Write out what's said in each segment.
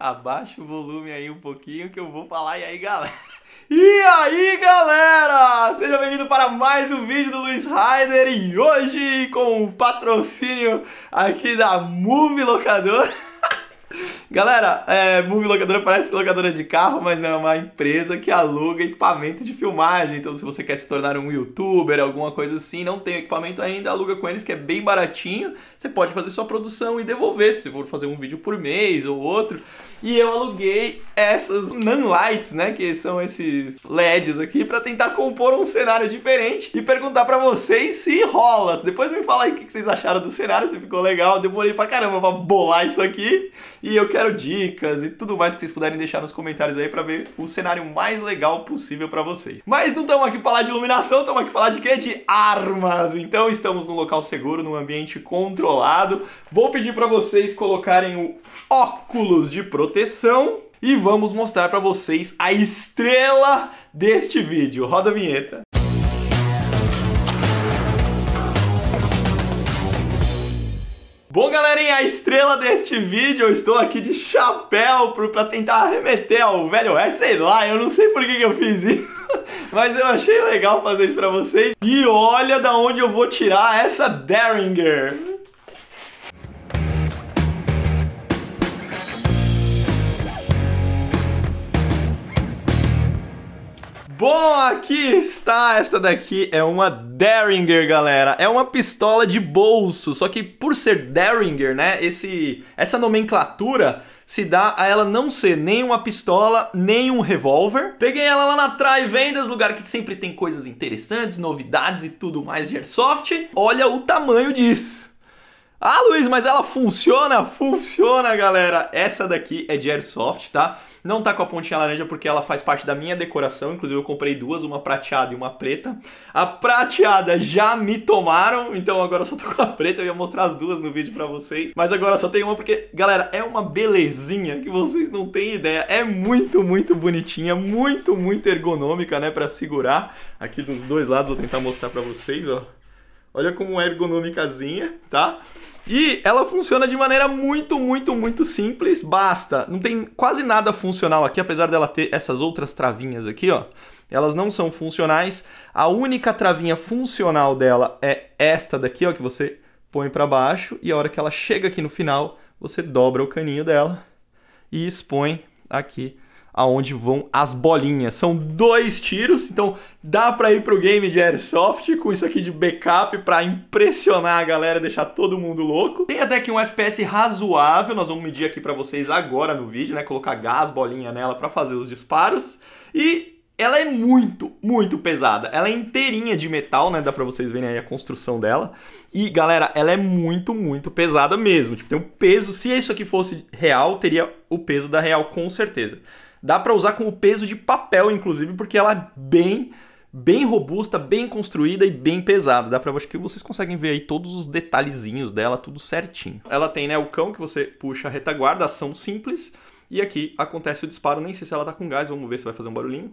abaixa o volume aí um pouquinho que eu vou falar. E aí, galera? E aí, galera? Seja bem-vindo para mais um vídeo do Luiz Ryder e hoje com o patrocínio aqui da Movie Locadora. Galera, é, Movie Locadora parece locadora de carro, mas não é uma empresa que aluga equipamento de filmagem. Então, se você quer se tornar um youtuber, alguma coisa assim, não tem equipamento ainda, aluga com eles, que é bem baratinho. Você pode fazer sua produção e devolver, se for fazer um vídeo por mês ou outro. E eu aluguei essas Lights, né, que são esses LEDs aqui, para tentar compor um cenário diferente e perguntar para vocês se rola. Depois me fala aí o que vocês acharam do cenário, se ficou legal. demorei pra caramba pra bolar isso aqui. E eu quero dicas e tudo mais que vocês puderem deixar nos comentários aí para ver o cenário mais legal possível para vocês. Mas não estamos aqui para falar de iluminação, estamos aqui para falar de quê? De armas. Então estamos num local seguro, num ambiente controlado. Vou pedir para vocês colocarem o óculos de proteção e vamos mostrar para vocês a estrela deste vídeo. Roda a vinheta. Bom, galerinha, a estrela deste vídeo, eu estou aqui de chapéu para tentar arremeter ao velho é sei lá, eu não sei por que, que eu fiz isso. Mas eu achei legal fazer isso pra vocês. E olha da onde eu vou tirar essa Derringer. Bom, aqui está. Esta daqui é uma Derringer, galera. É uma pistola de bolso, só que por ser Derringer, né, esse, essa nomenclatura se dá a ela não ser nem uma pistola, nem um revólver. Peguei ela lá na Trai Vendas, lugar que sempre tem coisas interessantes, novidades e tudo mais de Airsoft. Olha o tamanho disso. Ah, Luiz, mas ela funciona? Funciona, galera! Essa daqui é de Airsoft, tá? Não tá com a pontinha laranja porque ela faz parte da minha decoração. Inclusive, eu comprei duas, uma prateada e uma preta. A prateada já me tomaram, então agora só tô com a preta. Eu ia mostrar as duas no vídeo pra vocês. Mas agora só tem uma porque, galera, é uma belezinha que vocês não têm ideia. É muito, muito bonitinha, muito, muito ergonômica, né, pra segurar. Aqui dos dois lados, vou tentar mostrar pra vocês, ó. Olha como é ergonômicazinha, tá? E ela funciona de maneira muito, muito, muito simples. Basta, não tem quase nada funcional aqui, apesar dela ter essas outras travinhas aqui, ó. Elas não são funcionais. A única travinha funcional dela é esta daqui, ó, que você põe para baixo e a hora que ela chega aqui no final, você dobra o caninho dela e expõe aqui aonde vão as bolinhas. São dois tiros, então dá para ir pro game de airsoft com isso aqui de backup para impressionar a galera, deixar todo mundo louco. Tem até que um FPS razoável, nós vamos medir aqui para vocês agora no vídeo, né, colocar gás, bolinha nela para fazer os disparos. E ela é muito, muito pesada. Ela é inteirinha de metal, né? Dá pra vocês verem aí a construção dela. E, galera, ela é muito, muito pesada mesmo. Tipo, tem um peso. Se isso aqui fosse real, teria o peso da real, com certeza. Dá para usar com o peso de papel, inclusive, porque ela é bem bem robusta, bem construída e bem pesada. Dá para acho que vocês conseguem ver aí todos os detalhezinhos dela, tudo certinho. Ela tem, né, o cão que você puxa a retaguarda, ação simples, e aqui acontece o disparo, nem sei se ela tá com gás, vamos ver se vai fazer um barulhinho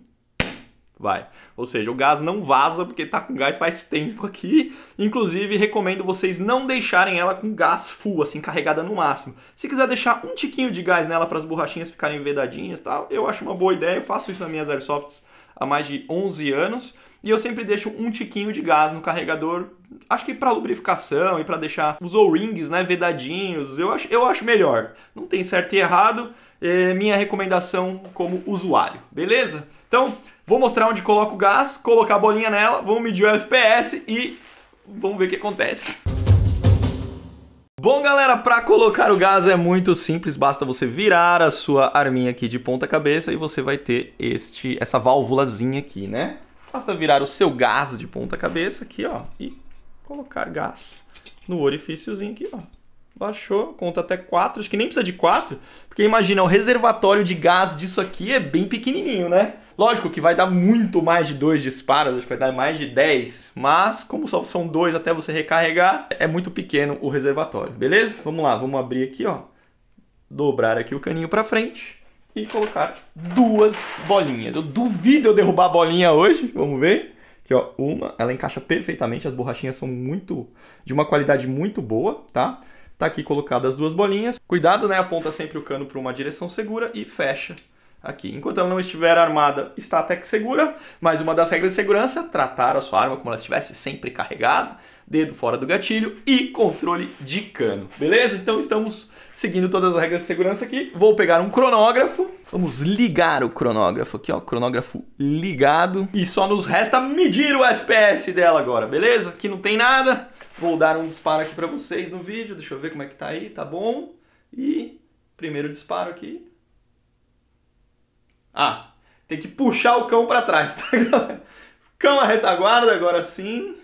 vai. Ou seja, o gás não vaza porque está com gás faz tempo aqui. Inclusive, recomendo vocês não deixarem ela com gás full, assim, carregada no máximo. Se quiser deixar um tiquinho de gás nela para as borrachinhas ficarem vedadinhas tal, eu acho uma boa ideia. Eu faço isso nas minhas airsofts há mais de 11 anos. E eu sempre deixo um tiquinho de gás no carregador, acho que para lubrificação e para deixar os O-rings né, vedadinhos, eu acho, eu acho melhor. Não tem certo e errado, é minha recomendação como usuário, beleza? Então, vou mostrar onde coloco o gás, colocar a bolinha nela, vamos medir o FPS e vamos ver o que acontece. Bom, galera, para colocar o gás é muito simples, basta você virar a sua arminha aqui de ponta cabeça e você vai ter este, essa válvulazinha aqui, né? Basta virar o seu gás de ponta cabeça aqui, ó, e colocar gás no orifíciozinho aqui, ó. Baixou, conta até 4, acho que nem precisa de 4, porque imagina, o reservatório de gás disso aqui é bem pequenininho, né? Lógico que vai dar muito mais de dois disparos, acho que vai dar mais de 10, mas como só são dois até você recarregar, é muito pequeno o reservatório, beleza? Vamos lá, vamos abrir aqui, ó, dobrar aqui o caninho para frente e colocar duas bolinhas. Eu duvido eu derrubar a bolinha hoje, vamos ver. Aqui, ó, uma, ela encaixa perfeitamente, as borrachinhas são muito, de uma qualidade muito boa, tá? Tá aqui colocadas as duas bolinhas. Cuidado, né? Aponta sempre o cano para uma direção segura e fecha aqui. Enquanto ela não estiver armada, está até que segura, mas uma das regras de segurança tratar a sua arma como ela estivesse sempre carregada, dedo fora do gatilho e controle de cano. Beleza? Então estamos seguindo todas as regras de segurança aqui. Vou pegar um cronógrafo. Vamos ligar o cronógrafo aqui, ó. Cronógrafo ligado. E só nos resta medir o FPS dela agora, beleza? Aqui não tem nada. Vou dar um disparo aqui para vocês no vídeo, deixa eu ver como é que tá aí, tá bom? E primeiro disparo aqui. Ah, tem que puxar o cão para trás, tá galera? Cão à retaguarda, agora sim.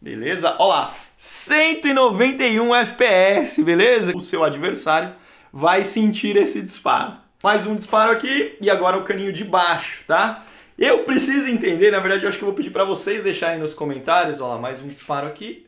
Beleza? Olha lá, 191 FPS, beleza? O seu adversário vai sentir esse disparo. Mais um disparo aqui e agora o caninho de baixo, tá? Eu preciso entender, na verdade, eu acho que eu vou pedir para vocês deixarem nos comentários, ó lá, mais um disparo aqui.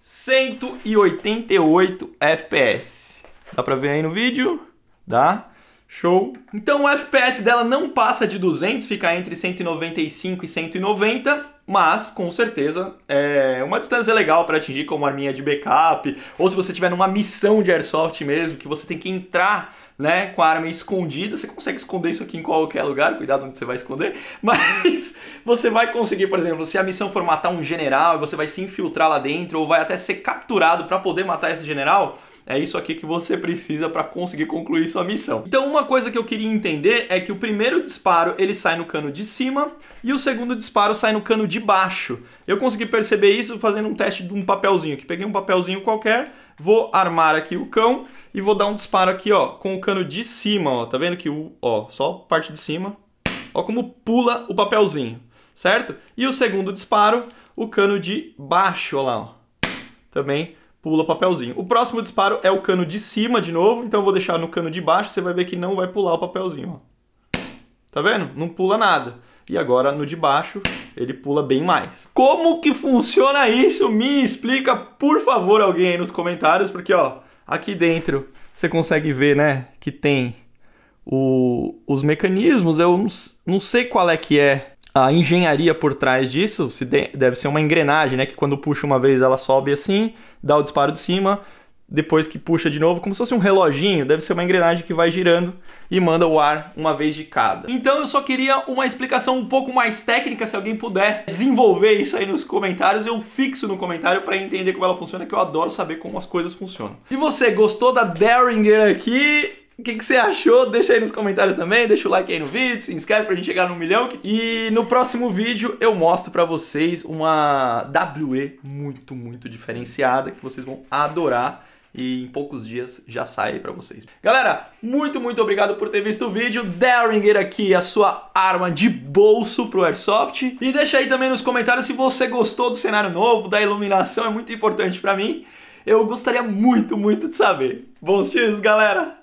188 FPS. Dá para ver aí no vídeo? Dá. Show. Então o FPS dela não passa de 200, fica entre 195 e 190, mas com certeza é uma distância legal para atingir como arminha de backup, ou se você tiver numa missão de airsoft mesmo, que você tem que entrar né? Com a arma escondida, você consegue esconder isso aqui em qualquer lugar, cuidado onde você vai esconder, mas você vai conseguir, por exemplo, se a missão for matar um general, você vai se infiltrar lá dentro ou vai até ser capturado para poder matar esse general, é isso aqui que você precisa para conseguir concluir sua missão. Então, uma coisa que eu queria entender é que o primeiro disparo ele sai no cano de cima e o segundo disparo sai no cano de baixo. Eu consegui perceber isso fazendo um teste de um papelzinho Que Peguei um papelzinho qualquer, vou armar aqui o cão e vou dar um disparo aqui, ó, com o cano de cima, ó. Tá vendo que o, ó, só parte de cima. Ó como pula o papelzinho, certo? E o segundo disparo, o cano de baixo, ó lá, ó. Também pula o papelzinho. O próximo disparo é o cano de cima de novo, então eu vou deixar no cano de baixo, você vai ver que não vai pular o papelzinho. Ó. Tá vendo? Não pula nada. E agora no de baixo ele pula bem mais. Como que funciona isso? Me explica, por favor, alguém aí nos comentários, porque ó, aqui dentro você consegue ver, né, que tem o, os mecanismos. Eu não, não sei qual é que é a engenharia por trás disso se deve ser uma engrenagem, né? Que quando puxa uma vez ela sobe assim, dá o disparo de cima, depois que puxa de novo, como se fosse um reloginho, deve ser uma engrenagem que vai girando e manda o ar uma vez de cada. Então eu só queria uma explicação um pouco mais técnica, se alguém puder desenvolver isso aí nos comentários, eu fixo no comentário para entender como ela funciona, que eu adoro saber como as coisas funcionam. E você, gostou da Derringer aqui? O que, que, você achou? Deixa aí nos comentários também, deixa o like aí no vídeo, se inscreve pra gente chegar no milhão. E no próximo vídeo eu mostro pra vocês uma WE muito, muito diferenciada que vocês vão adorar e em poucos dias já sai para vocês. Galera, muito, muito obrigado por ter visto o vídeo. Derringer aqui, a sua arma de bolso pro Airsoft. E deixa aí também nos comentários se você gostou do cenário novo, da iluminação, é muito importante para mim. Eu gostaria muito, muito de saber. Bons dias, galera!